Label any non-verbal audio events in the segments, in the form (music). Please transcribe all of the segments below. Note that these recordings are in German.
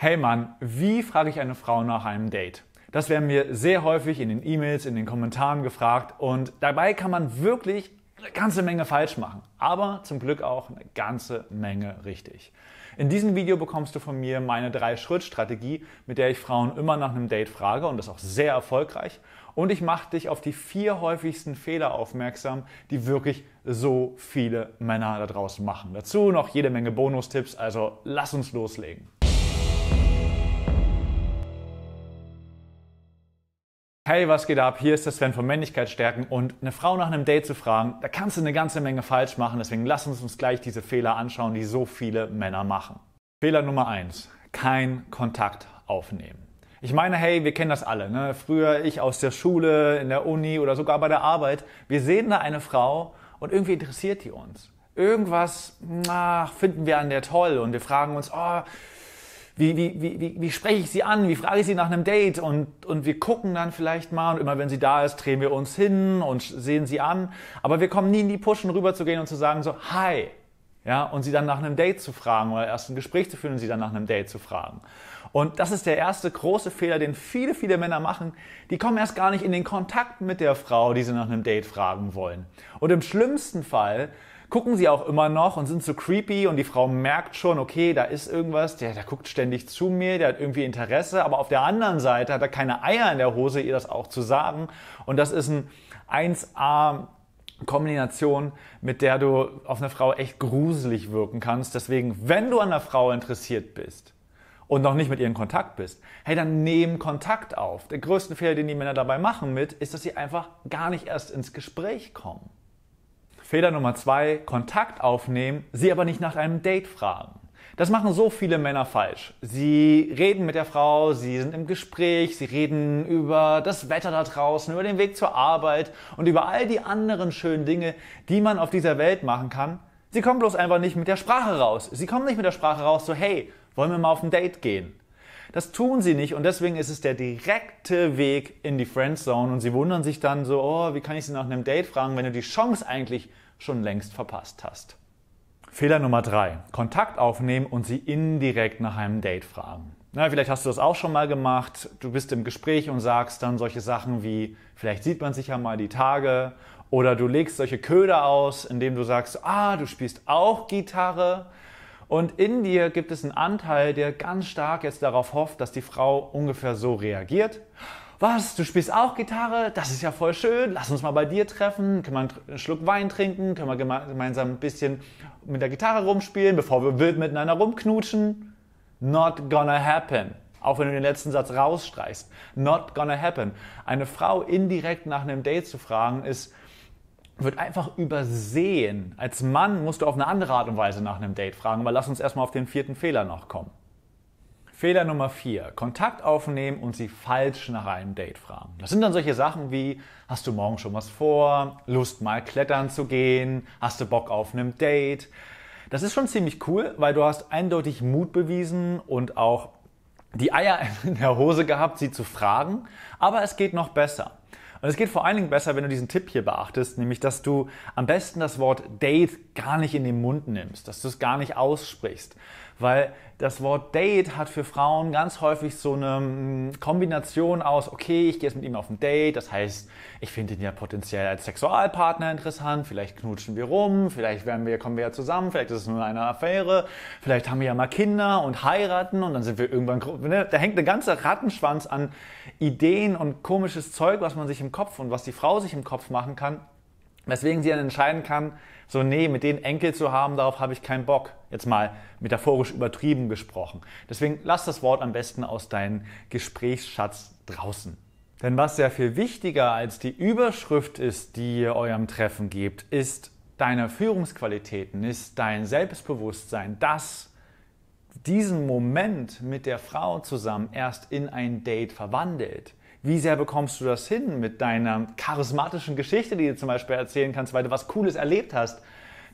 Hey Mann, wie frage ich eine Frau nach einem Date? Das werden wir sehr häufig in den E-Mails, in den Kommentaren gefragt und dabei kann man wirklich eine ganze Menge falsch machen, aber zum Glück auch eine ganze Menge richtig. In diesem Video bekommst du von mir meine Drei-Schritt-Strategie, mit der ich Frauen immer nach einem Date frage und das auch sehr erfolgreich. Und ich mache dich auf die vier häufigsten Fehler aufmerksam, die wirklich so viele Männer da draußen machen. Dazu noch jede Menge Bonustipps, also lass uns loslegen. Hey, was geht ab? Hier ist der Sven von Männlichkeit stärken und eine Frau nach einem Date zu fragen, da kannst du eine ganze Menge falsch machen. Deswegen lass uns uns gleich diese Fehler anschauen, die so viele Männer machen. Fehler Nummer eins: Kein Kontakt aufnehmen. Ich meine, hey, wir kennen das alle. Ne? Früher ich aus der Schule, in der Uni oder sogar bei der Arbeit. Wir sehen da eine Frau und irgendwie interessiert die uns. Irgendwas ach, finden wir an der toll und wir fragen uns, oh, wie, wie, wie, wie, wie spreche ich sie an, wie frage ich sie nach einem Date und, und wir gucken dann vielleicht mal und immer wenn sie da ist, drehen wir uns hin und sehen sie an, aber wir kommen nie in die Pushen rüber zu gehen und zu sagen so, hi, ja, und sie dann nach einem Date zu fragen oder erst ein Gespräch zu führen und sie dann nach einem Date zu fragen. Und das ist der erste große Fehler, den viele, viele Männer machen. Die kommen erst gar nicht in den Kontakt mit der Frau, die sie nach einem Date fragen wollen. Und im schlimmsten Fall gucken sie auch immer noch und sind so creepy und die Frau merkt schon, okay, da ist irgendwas, der, der guckt ständig zu mir, der hat irgendwie Interesse, aber auf der anderen Seite hat er keine Eier in der Hose, ihr das auch zu sagen. Und das ist ein 1A Kombination, mit der du auf eine Frau echt gruselig wirken kannst. Deswegen, wenn du an einer Frau interessiert bist, und noch nicht mit ihr in Kontakt bist, hey, dann nehm Kontakt auf. Der größte Fehler, den die Männer dabei machen mit, ist, dass sie einfach gar nicht erst ins Gespräch kommen. Fehler Nummer zwei, Kontakt aufnehmen, sie aber nicht nach einem Date fragen. Das machen so viele Männer falsch. Sie reden mit der Frau, sie sind im Gespräch, sie reden über das Wetter da draußen, über den Weg zur Arbeit und über all die anderen schönen Dinge, die man auf dieser Welt machen kann. Sie kommen bloß einfach nicht mit der Sprache raus. Sie kommen nicht mit der Sprache raus, so hey, wollen wir mal auf ein Date gehen? Das tun sie nicht und deswegen ist es der direkte Weg in die Friendzone und sie wundern sich dann so, oh, wie kann ich sie nach einem Date fragen, wenn du die Chance eigentlich schon längst verpasst hast. Fehler Nummer drei: Kontakt aufnehmen und sie indirekt nach einem Date fragen. Na, vielleicht hast du das auch schon mal gemacht. Du bist im Gespräch und sagst dann solche Sachen wie, vielleicht sieht man sich ja mal die Tage. Oder du legst solche Köder aus, indem du sagst, ah, du spielst auch Gitarre. Und in dir gibt es einen Anteil, der ganz stark jetzt darauf hofft, dass die Frau ungefähr so reagiert. Was, du spielst auch Gitarre? Das ist ja voll schön. Lass uns mal bei dir treffen. Können wir einen Schluck Wein trinken? Können wir gemeinsam ein bisschen mit der Gitarre rumspielen, bevor wir wild miteinander rumknutschen? Not gonna happen. Auch wenn du den letzten Satz rausstreichst. Not gonna happen. Eine Frau indirekt nach einem Date zu fragen, ist wird einfach übersehen. Als Mann musst du auf eine andere Art und Weise nach einem Date fragen, aber lass uns erstmal auf den vierten Fehler noch kommen. Fehler Nummer vier: Kontakt aufnehmen und sie falsch nach einem Date fragen. Das sind dann solche Sachen wie, hast du morgen schon was vor? Lust mal klettern zu gehen? Hast du Bock auf einem Date? Das ist schon ziemlich cool, weil du hast eindeutig Mut bewiesen und auch die Eier (laughs) in der Hose gehabt, sie zu fragen. Aber es geht noch besser. Und es geht vor allen Dingen besser, wenn du diesen Tipp hier beachtest, nämlich dass du am besten das Wort Date gar nicht in den Mund nimmst, dass du es gar nicht aussprichst. Weil das Wort Date hat für Frauen ganz häufig so eine hm, Kombination aus, okay, ich gehe jetzt mit ihm auf ein Date, das heißt, ich finde ihn ja potenziell als Sexualpartner interessant, vielleicht knutschen wir rum, vielleicht werden wir, kommen wir ja zusammen, vielleicht ist es nur eine Affäre, vielleicht haben wir ja mal Kinder und heiraten und dann sind wir irgendwann, ne? da hängt ein ganzer Rattenschwanz an Ideen und komisches Zeug, was man sich im im Kopf und was die Frau sich im Kopf machen kann, weswegen sie dann entscheiden kann, so nee, mit denen Enkel zu haben, darauf habe ich keinen Bock. Jetzt mal metaphorisch übertrieben gesprochen. Deswegen lass das Wort am besten aus deinem Gesprächsschatz draußen. Denn was sehr viel wichtiger als die Überschrift ist, die ihr eurem Treffen gebt, ist deine Führungsqualitäten, ist dein Selbstbewusstsein, das, diesen Moment mit der Frau zusammen erst in ein Date verwandelt wie sehr bekommst du das hin mit deiner charismatischen Geschichte, die du zum Beispiel erzählen kannst, weil du was Cooles erlebt hast,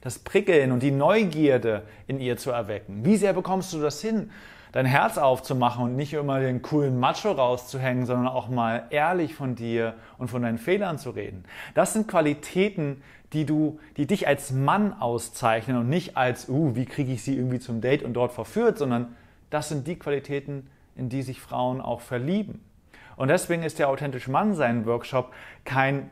das Prickeln und die Neugierde in ihr zu erwecken. Wie sehr bekommst du das hin, dein Herz aufzumachen und nicht immer den coolen Macho rauszuhängen, sondern auch mal ehrlich von dir und von deinen Fehlern zu reden. Das sind Qualitäten, die du, die dich als Mann auszeichnen und nicht als, uh, wie kriege ich sie irgendwie zum Date und dort verführt, sondern das sind die Qualitäten, in die sich Frauen auch verlieben. Und deswegen ist der authentische Mann sein Workshop kein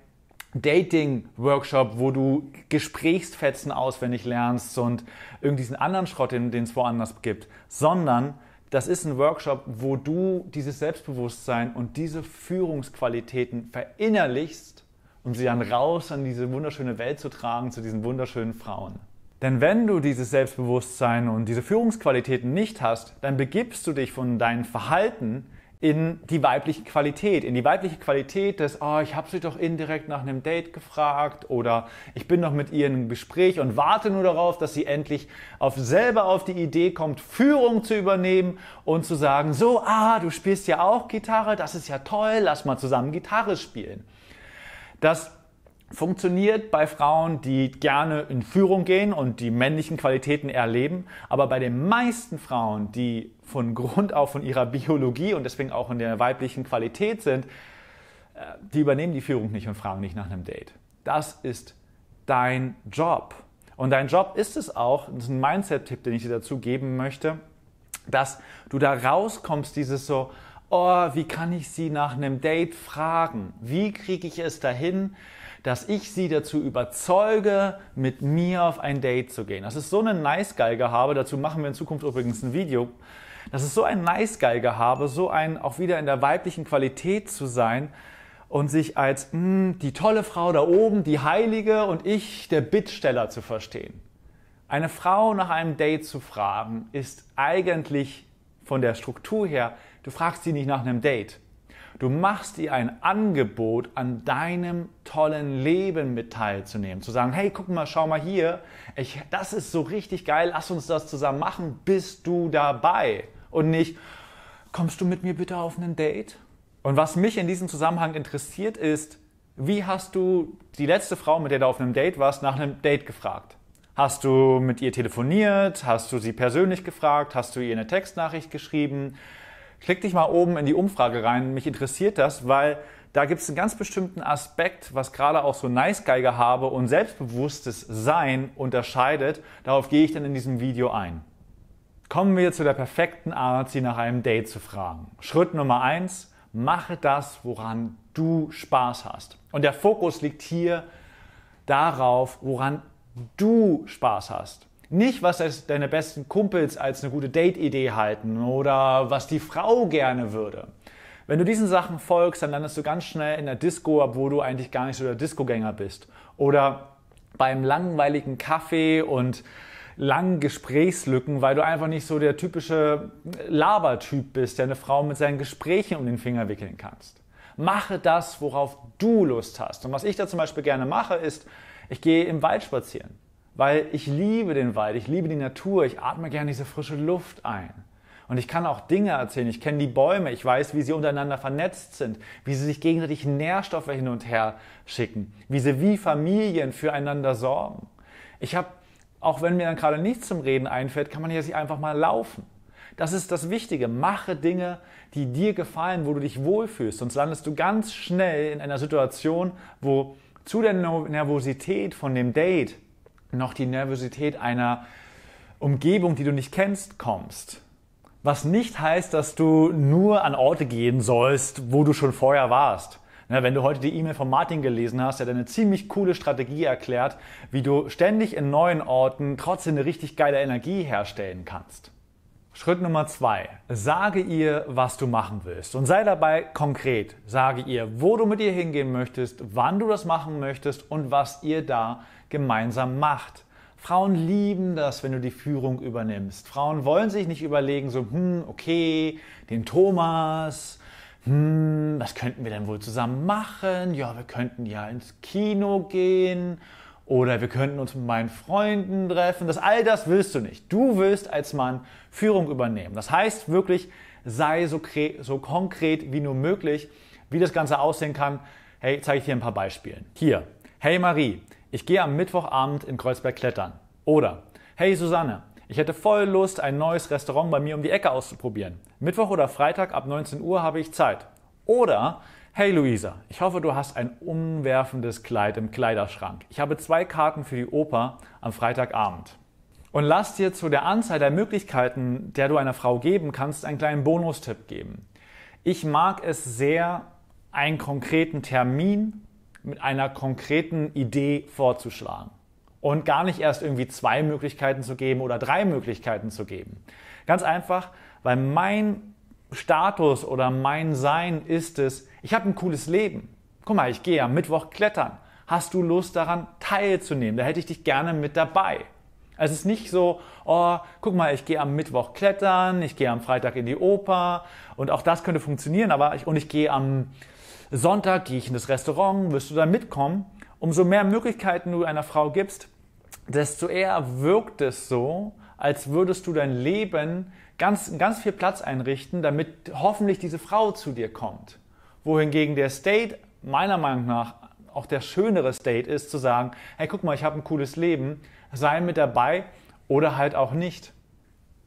Dating-Workshop, wo du Gesprächsfetzen auswendig lernst und irgendwie diesen anderen Schrott, den es woanders gibt, sondern das ist ein Workshop, wo du dieses Selbstbewusstsein und diese Führungsqualitäten verinnerlichst, um sie dann raus an diese wunderschöne Welt zu tragen, zu diesen wunderschönen Frauen. Denn wenn du dieses Selbstbewusstsein und diese Führungsqualitäten nicht hast, dann begibst du dich von deinem Verhalten in die weibliche Qualität, in die weibliche Qualität des, oh, ich habe sie doch indirekt nach einem Date gefragt oder ich bin noch mit ihr im Gespräch und warte nur darauf, dass sie endlich auf selber auf die Idee kommt, Führung zu übernehmen und zu sagen, so, ah, du spielst ja auch Gitarre, das ist ja toll, lass mal zusammen Gitarre spielen. Das funktioniert bei Frauen, die gerne in Führung gehen und die männlichen Qualitäten erleben, aber bei den meisten Frauen, die von Grund auf von ihrer Biologie und deswegen auch in der weiblichen Qualität sind, äh, die übernehmen die Führung nicht und fragen nicht nach einem Date. Das ist dein Job. Und dein Job ist es auch, das ist ein Mindset-Tipp, den ich dir dazu geben möchte, dass du da rauskommst, dieses so, oh, wie kann ich sie nach einem Date fragen? Wie kriege ich es dahin, dass ich sie dazu überzeuge, mit mir auf ein Date zu gehen. Das ist so eine nice Geige habe, dazu machen wir in Zukunft übrigens ein Video. Das ist so ein nice Geige habe, so ein auch wieder in der weiblichen Qualität zu sein und sich als mh, hm, die tolle Frau da oben, die Heilige und ich der Bittsteller zu verstehen. Eine Frau nach einem Date zu fragen, ist eigentlich von der Struktur her, du fragst sie nicht nach einem Date. Du machst ihr ein Angebot, an deinem tollen Leben mit teilzunehmen. Zu sagen, hey, guck mal, schau mal hier, ich, das ist so richtig geil, lass uns das zusammen machen, bist du dabei? Und nicht, kommst du mit mir bitte auf ein Date? Und was mich in diesem Zusammenhang interessiert ist, wie hast du die letzte Frau, mit der du auf einem Date warst, nach einem Date gefragt? Hast du mit ihr telefoniert? Hast du sie persönlich gefragt? Hast du ihr eine Textnachricht geschrieben? klick dich mal oben in die Umfrage rein. Mich interessiert das, weil da gibt es einen ganz bestimmten Aspekt, was gerade auch so Nice Guy Gehabe und selbstbewusstes Sein unterscheidet. Darauf gehe ich dann in diesem Video ein. Kommen wir zu der perfekten Art, sie nach einem Date zu fragen. Schritt Nummer eins: mache das, woran du Spaß hast. Und der Fokus liegt hier darauf, woran du Spaß hast. Nicht, was deine besten Kumpels als eine gute Date-Idee halten oder was die Frau gerne würde. Wenn du diesen Sachen folgst, dann landest du ganz schnell in der Disco, obwohl du eigentlich gar nicht so der Disco-Gänger bist. Oder beim langweiligen Kaffee und langen Gesprächslücken, weil du einfach nicht so der typische Labertyp bist, der eine Frau mit seinen Gesprächen um den Finger wickeln kannst. Mache das, worauf du Lust hast. Und was ich da zum Beispiel gerne mache, ist, ich gehe im Wald spazieren weil ich liebe den Wald, ich liebe die Natur, ich atme gerne diese frische Luft ein. Und ich kann auch Dinge erzählen, ich kenne die Bäume, ich weiß, wie sie untereinander vernetzt sind, wie sie sich gegenseitig Nährstoffe hin und her schicken, wie sie wie Familien füreinander sorgen. Ich habe, auch wenn mir dann gerade nichts zum Reden einfällt, kann man ja sich einfach mal laufen. Das ist das Wichtige. Mache Dinge, die dir gefallen, wo du dich wohlfühlst. Sonst landest du ganz schnell in einer Situation, wo zu der Nervosität von dem Date noch die Nervosität einer Umgebung, die du nicht kennst, kommst. Was nicht heißt, dass du nur an Orte gehen sollst, wo du schon vorher warst. Na, ne, wenn du heute die E-Mail von Martin gelesen hast, der hat eine ziemlich coole Strategie erklärt, wie du ständig in neuen Orten trotzdem eine richtig geile Energie herstellen kannst. Schritt Nummer zwei. Sage ihr, was du machen willst und sei dabei konkret. Sage ihr, wo du mit ihr hingehen möchtest, wann du das machen möchtest und was ihr da gemeinsam macht. Frauen lieben das, wenn du die Führung übernimmst. Frauen wollen sich nicht überlegen, so, hm, okay, den Thomas, hm, was könnten wir denn wohl zusammen machen? Ja, wir könnten ja ins Kino gehen oder wir könnten uns mit meinen Freunden treffen. Das all das willst du nicht. Du willst als Mann Führung übernehmen. Das heißt wirklich, sei so, so konkret wie nur möglich, wie das Ganze aussehen kann. Hey, zeige ich dir ein paar Beispiele. Hier, hey Marie, ich gehe am Mittwochabend in Kreuzberg klettern. Oder, hey Susanne, ich hätte voll Lust, ein neues Restaurant bei mir um die Ecke auszuprobieren. Mittwoch oder Freitag ab 19 Uhr habe ich Zeit. Oder, hey Luisa, ich hoffe, du hast ein umwerfendes Kleid im Kleiderschrank. Ich habe zwei Karten für die Oper am Freitagabend. Und lass dir zu der Anzahl der Möglichkeiten, der du einer Frau geben kannst, einen kleinen Bonustipp geben. Ich mag es sehr, einen konkreten Termin mit einer konkreten Idee vorzuschlagen und gar nicht erst irgendwie zwei Möglichkeiten zu geben oder drei Möglichkeiten zu geben. Ganz einfach, weil mein Status oder mein Sein ist es, ich habe ein cooles Leben. Guck mal, ich gehe am Mittwoch klettern. Hast du Lust daran teilzunehmen? Da hätte ich dich gerne mit dabei. Es ist nicht so, oh, guck mal, ich gehe am Mittwoch klettern, ich gehe am Freitag in die Oper und auch das könnte funktionieren, aber ich, und ich gehe am Sonntag gehe ich in das Restaurant, wirst du da mitkommen. Umso mehr Möglichkeiten du einer Frau gibst, desto eher wirkt es so, als würdest du dein Leben ganz, ganz viel Platz einrichten, damit hoffentlich diese Frau zu dir kommt. Wohingegen der State meiner Meinung nach auch der schönere State ist, zu sagen, hey, guck mal, ich habe ein cooles Leben, sei mit dabei oder halt auch nicht.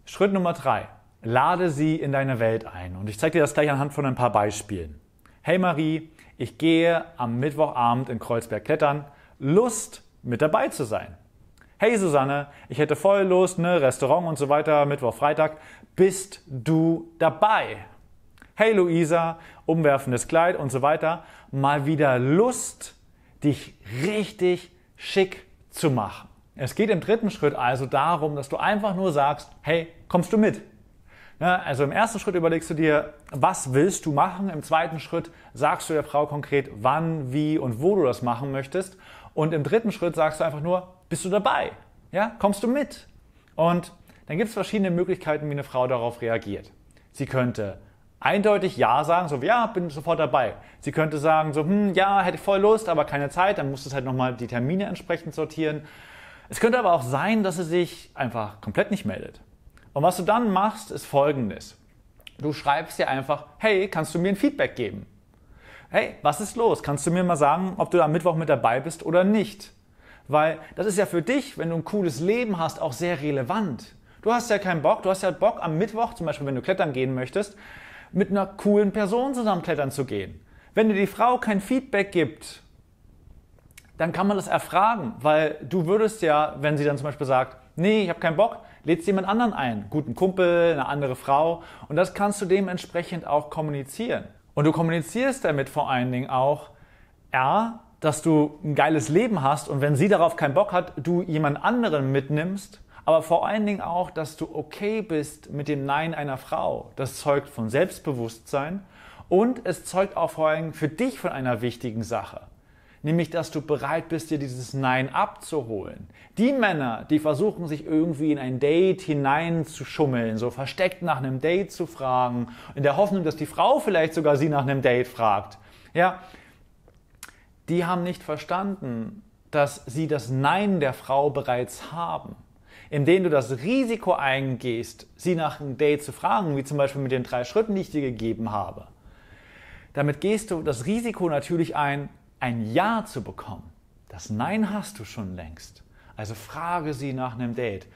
Schritt Nummer drei, lade sie in deine Welt ein. Und ich zeige dir das gleich anhand von ein paar Beispielen. Hey Marie, ich gehe am Mittwochabend in Kreuzberg klettern. Lust, mit dabei zu sein. Hey Susanne, ich hätte voll Lust, ne, Restaurant und so weiter, Mittwoch, Freitag. Bist du dabei? Hey Luisa, umwerfendes Kleid und so weiter. Mal wieder Lust, dich richtig schick zu machen. Es geht im dritten Schritt also darum, dass du einfach nur sagst, hey, kommst du mit? Ja, also im ersten Schritt überlegst du dir, was willst du machen. Im zweiten Schritt sagst du der Frau konkret, wann, wie und wo du das machen möchtest. Und im dritten Schritt sagst du einfach nur, bist du dabei? Ja, kommst du mit? Und dann gibt es verschiedene Möglichkeiten, wie eine Frau darauf reagiert. Sie könnte eindeutig Ja sagen, so wie ja, bin sofort dabei. Sie könnte sagen, so hm, ja, hätte ich voll Lust, aber keine Zeit, dann musst du halt nochmal die Termine entsprechend sortieren. Es könnte aber auch sein, dass sie sich einfach komplett nicht meldet. Und was du dann machst, ist folgendes. Du schreibst dir einfach, hey, kannst du mir ein Feedback geben? Hey, was ist los? Kannst du mir mal sagen, ob du am Mittwoch mit dabei bist oder nicht? Weil das ist ja für dich, wenn du ein cooles Leben hast, auch sehr relevant. Du hast ja keinen Bock, du hast ja Bock am Mittwoch, zum Beispiel wenn du klettern gehen möchtest, mit einer coolen Person zusammen klettern zu gehen. Wenn dir die Frau kein Feedback gibt, dann kann man das erfragen, weil du würdest ja, wenn sie dann zum Beispiel sagt, nee, ich habe keinen Bock, lädst jemand anderen ein, guten Kumpel, eine andere Frau und das kannst du dementsprechend auch kommunizieren. Und du kommunizierst damit vor allen Dingen auch, ja, dass du ein geiles Leben hast und wenn sie darauf keinen Bock hat, du jemand anderen mitnimmst, aber vor allen Dingen auch, dass du okay bist mit dem Nein einer Frau. Das zeugt von Selbstbewusstsein und es zeugt auch vor allen Dingen für dich von einer wichtigen Sache nämlich dass du bereit bist, dir dieses Nein abzuholen. Die Männer, die versuchen, sich irgendwie in ein Date hineinzuschummeln, so versteckt nach einem Date zu fragen, in der Hoffnung, dass die Frau vielleicht sogar sie nach einem Date fragt, ja, die haben nicht verstanden, dass sie das Nein der Frau bereits haben indem du das Risiko eingehst, sie nach einem Date zu fragen, wie zum Beispiel mit den drei Schritten, die ich dir gegeben habe. Damit gehst du das Risiko natürlich ein, ein Ja zu bekommen. Das Nein hast du schon längst. Also frage sie nach einem Date.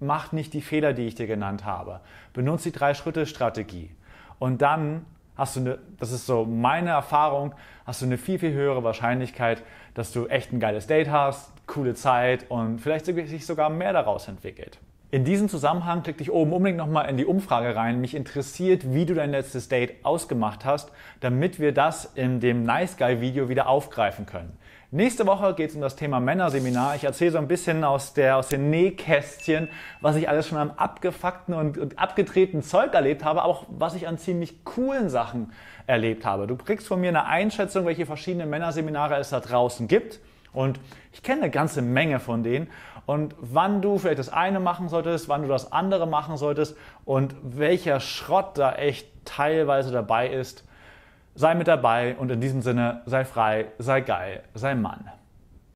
Mach nicht die Fehler, die ich dir genannt habe. Benutze die Drei-Schritte-Strategie. Und dann hast du eine, das ist so meine Erfahrung, hast du eine viel, viel höhere Wahrscheinlichkeit, dass du echt ein geiles Date hast, coole Zeit und vielleicht sich sogar mehr daraus entwickelt. In diesem Zusammenhang klick dich oben unbedingt nochmal in die Umfrage rein. Mich interessiert, wie du dein letztes Date ausgemacht hast, damit wir das in dem Nice Guy Video wieder aufgreifen können. Nächste Woche geht es um das Thema Männerseminar. Ich erzähle so ein bisschen aus, der, aus den Nähkästchen, was ich alles schon am abgefuckten und, und abgetretenen Zeug erlebt habe, auch was ich an ziemlich coolen Sachen erlebt habe. Du kriegst von mir eine Einschätzung, welche verschiedenen Männerseminare es da draußen gibt. Und ich kenne eine ganze Menge von denen. Und wann du vielleicht das eine machen solltest, wann du das andere machen solltest und welcher Schrott da echt teilweise dabei ist, sei mit dabei und in diesem Sinne sei frei, sei geil, sei Mann.